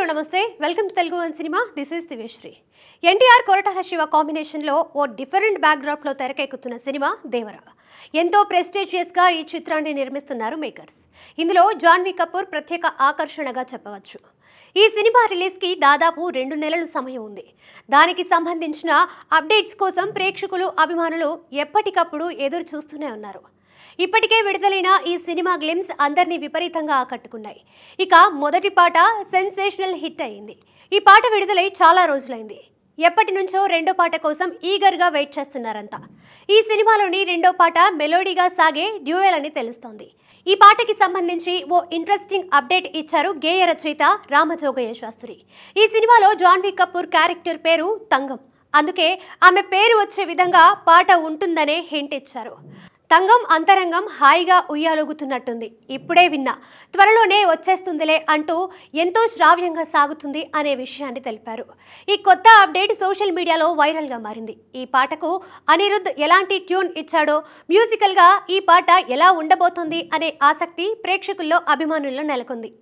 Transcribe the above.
hello నమస్తే welcome to Telugu one cinema this is దివేశ్రీ ఎన్టీఆర్ కొరటాల శివ కాంబినేషన్లో ఓ డిఫరెంట్ బ్యాక్డ్రాప్లో తెరకెక్కుతున్న సినిమా దేవరా ఎంతో ప్రెస్టీజియస్గా ఈ చిత్రాన్ని నిర్మిస్తున్నారు మేకర్స్ ఇందులో జాన్వీ కపూర్ ప్రత్యేక ఆకర్షణగా చెప్పవచ్చు ఈ సినిమా రిలీజ్కి దాదాపు రెండు నెలల సమయం ఉంది దానికి సంబంధించిన అప్డేట్స్ కోసం ప్రేక్షకులు అభిమానులు ఎప్పటికప్పుడు ఎదురు చూస్తూనే ఉన్నారు ఇప్పటికే విడుదలైన ఈ సినిమా గ్లిమ్స్ అందరినీ విపరీతంగా ఆకట్టుకున్నాయి ఇక మొదటి పాట సెన్సేషనల్ హిట్ అయింది ఈ పాట విడుదలై చాలా రోజులైంది ఎప్పటి నుంచో రెండో పాట కోసం ఈగర్గా వెయిట్ చేస్తున్నారంతా ఈ సినిమాలోని రెండో పాట మెలోడీగా సాగే డ్యూయల్ అని తెలుస్తోంది ఈ పాటకి సంబంధించి ఓ ఇంట్రెస్టింగ్ అప్డేట్ ఇచ్చారు గేయ రచయిత రామజోగయ్య శాస్త్రి ఈ సినిమాలో జాన్వీ కపూర్ క్యారెక్టర్ పేరు తంగం అందుకే ఆమె పేరు వచ్చే విధంగా పాట ఉంటుందనే హింట్ ఇచ్చారు తంగం అంతరంగం హాయిగా ఉయ్యాలోగుతున్నట్టుంది ఇప్పుడే విన్నా త్వరలోనే వచ్చేస్తుందిలే అంటూ ఎంతో శ్రావ్యంగా సాగుతుంది అనే విషయాన్ని తెలిపారు ఈ కొత్త అప్డేట్ సోషల్ మీడియాలో వైరల్గా మారింది ఈ పాటకు అనిరుద్ ఎలాంటి ట్యూన్ ఇచ్చాడో మ్యూజికల్గా ఈ పాట ఎలా ఉండబోతుంది అనే ఆసక్తి ప్రేక్షకుల్లో అభిమానుల్లో నెలకొంది